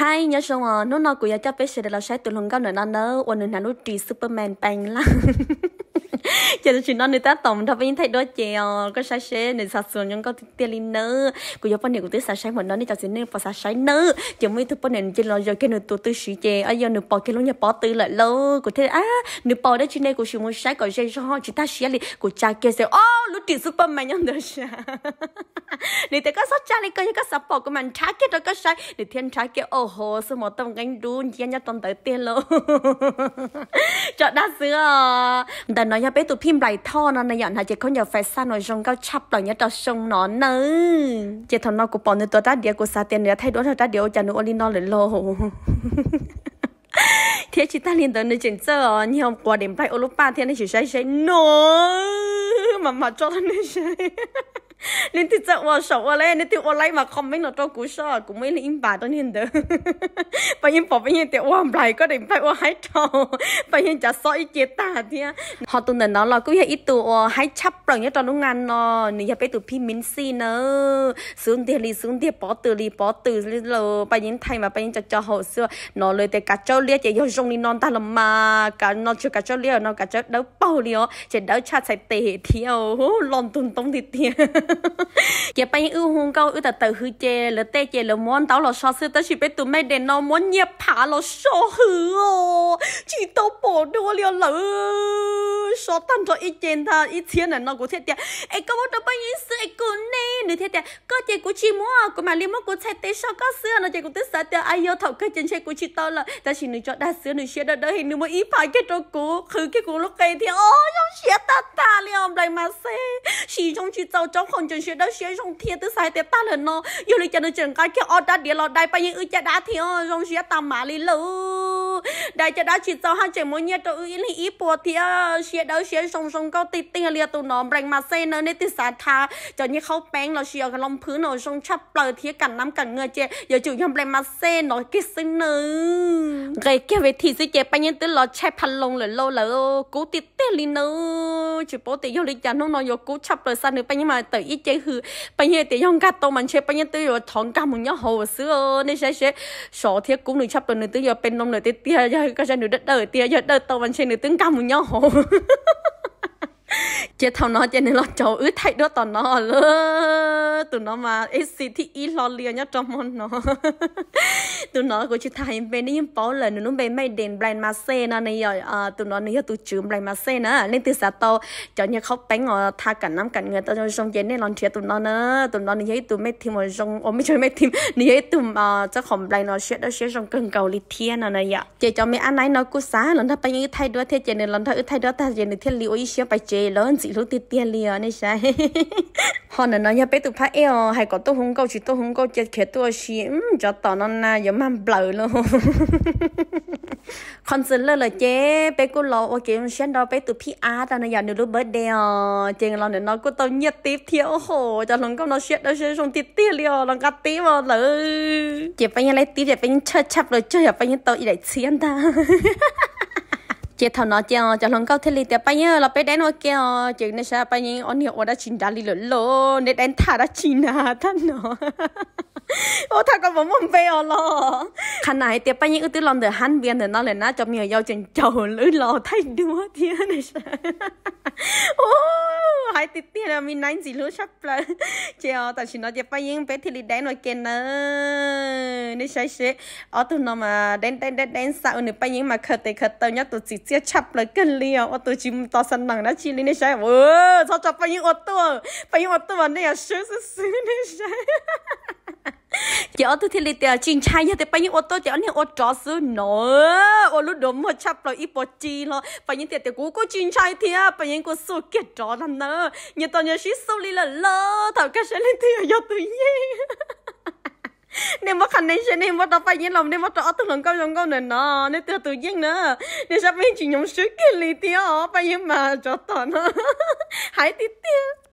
hai nhớ xong à nó nó của nhà chấp bé sẽ là sẽ tụi lòng cao nữa nó nó ôn nữa nó trì superman bang la giờ thì chuyện đó người ta tổng thập bên thấy đôi chèo có sai xe nên sạch sườn nhưng có tiền linh nữ của nhà phần này của tôi sạch sai một nó đi chào xin nên phải sạch sai nữ chứ mấy thứ phần này trên là giờ cái nữ tụi tôi sĩ chè ở giờ nữ bỏ cái lối nhà bỏ tư lại lâu của thế á, nữ bỏ đấy trên đây của sự muốn sai của dây cho họ chỉ ta sĩ lại của cha kia sẽ ô lúc tiền superman nhân được sao có cái support của mình thiên số một tới tiền luôn 你得个说家里个一个十八个门查给这个晒，你天查给哦吼，什么东跟读，你人家懂得点喽。cho đã xưa đã nói nhà bé tụi phim lại thọ nó này nhận hà chỉ có nhờ phải xa nội dung cao chắp rồi nhớ đọc sông nó nơ chỉ thằng nó của bọn tôi đã điều của sa tiền nữa thay đổi thật đã điều cho nó oli nó lại lô thế chị ta liền tới nơi chỉnh sơ như hôm qua đêm phải olupa thế này chỉ say say no mà mà cho nó say nên thì chắc vào sổ vào lên nên thì vào lấy mà comment nó cho cú sọ cũng mấy là im bà đó nên được bây giờ bỏ bây giờ thì vào lại có định phải vào hái trò bây giờ chả sọ ít chết ta thì họ tụi nó là cứ hay ít tụi ờ, hái chắp rồi nhớ cho nó ngăn nó nên phải tụi phim minh si nữa xuống tiền đi xuống tiền bỏ từ đi bỏ từ lờ bây giờ thay mà bây giờ cho cho hồ xưa nó lời thì cả cho lia chỉ dùng dùng đi non ta làm mà cả nó chưa cả cho lia nó cả cho đâu bao lia chỉ đâu cha chạy tệ thì ô lon tung tung thì tiền เก็บไปอือหงก็อือแต่เตอะหืเจ เหล่าเตะเจเหล่าม้อนเต่าหลอดช้อเซือเต่าฉีไปตัวไม่เด่นนอนม้อนเงียบผาหลอดโชเฮอฉีเต่าปวดด้วยเรื่องหลือ说当着一见他一千人了，我天天，哎，个我都不认识一个呢，你天天，个结果寂寞啊，个嘛你莫个才得上个事啊，那结果得啥的，哎呦，头个真是过去到了，但是你叫大事，你学的到很，你莫一排个着过，去个过了改天，哦，要学到大了，来嘛噻，始终去找找红真学到学上天得啥的大人咯，有你叫你整个去哦，大点了，大半夜又叫大天哦，让学大马里喽。đại cho đã chỉ cho hai chị mỗi nhiệt cho ý lý ý bộ thì ờ, xe đấu xe song song câu tít tinh liệt tụ nó bành mà xe nữa nên tít sáng tha cho như khâu bánh là xe cái lòng พื้น nó song chắp bờ thì cả năm cả người chị giờ chủ nhầm bành mà xe nói cái sinh nữa cái kia về thì sẽ chị bây giờ tít lo chạy phần lông rồi lâu là cố tít tít li nữa chỉ bộ tít yêu lý chả nó nó yêu cố chắp bờ sang nữa bây giờ mà tự ý chế hư bây giờ tít yêu gạt tô mình chế bây giờ tít yêu thằng cả một nhau hồ xưa nên sẽ sẽ sổ thiết cũng được chắp lời nữa tít yêu bên nông nữa tít tít giờ có giờ nữa đất đời tia giờ đất tàu vẫn xin được tiếng một nhau chết thằng nó chết nên là cháu ướt ừ, thay đó tao nó lơ tụi nó mà ấy xì thì ít lo liền nhá trong môn nó tụi nó của chị thay bên đi bỏ lời nó bên mày đèn blind mà xe nó này rồi à tụi nó này tụi chữ blind mà xe nữa nên từ sáng tao cháu như khóc bánh ngồi tha cả năm cả người tao trong trong chết nên làm chuyện tụi nó nữa tụi nó này tụi mấy thì mà trong ôm mấy chơi mấy thì này tụi mà chắc không blind nó chết đó chết trong cần cầu lì thiên nó này ạ chị cho mấy anh ấy nó cú xá lần thay bánh thay đứa thế chết nên lần thay thay đứa ta chết nên thiên liệu ý sẽ phải chị lớn sĩ lúc tiền tiền liền này sai, họ nói nói nhà bé tụi phát eo hay có tôi không câu chỉ tôi không câu chết khét tôi xí ừ, cho tao nó na giờ mang bờ luôn còn sự lơ là chế bé cô lo ok xem đó bé tụi phi á ta nó giờ nữa lúc bớt đeo chừng lo nữa nó cô tao nhiệt tiếp thiếu hồ cho lần câu nó xét đó sẽ xong tiền tiền liền lần cắt tiếp vào lỡ chỉ phải như lấy tiếp chỉ phải như chơi chập rồi chơi phải như tao đi lại chiến ta chị thằng nó chơi, chơi lòng cao thế li tiệp bây giờ là bé đánh nó kia chơi nên sao bây giờ anh hiểu đã chín đã li lớn lô nên đánh thả đã chín à thằng nó ô thằng con vẫn mong về lo khăn này tiệp bao nhiêu thứ lòng để hắn viên để nó lên nó cho mình giao chuyện chầu lữ lo thay đua thế này ô hai tiệp tiền là mình nãy gì lứa sắp là chiều tại chỉ nó tiệp bao nhiêu bé thì đi đánh nói kia nữa nên sai sẽ tụi nó mà đánh đánh đánh đánh sao nữa bao nhiêu mà khờ tệ khờ tao nhá tụi chỉ chia chập lại cân liều à. ô tụi chỉ to sân nặng đã chỉ lên nên sai ô sao cho bao nhiêu ô tụi bao nhiêu ô tụi này là sướng sướng nên sai giờ tôi thì lấy chinh chín chai giờ thì bây giờ ô tô giờ này ô chó sư nó ô lúc đó mà chắp lại ít bỏ chi lo bây giờ tiền tiền cũ có chín chai thì à bây giờ số kia chó lắm nữa như tao nhớ xí số li là lơ thảo cái sẽ lên tiền giờ tự nhiên nên mà khăn nên sẽ nên mà tao phải nhớ lòng nên mà tao tự lòng câu lòng câu này nó nên tự tự nhiên nữa nên sắp mình chỉ nhóm sứ kia li tiền bây giờ mà chó tao nó hãy tiếp tiếp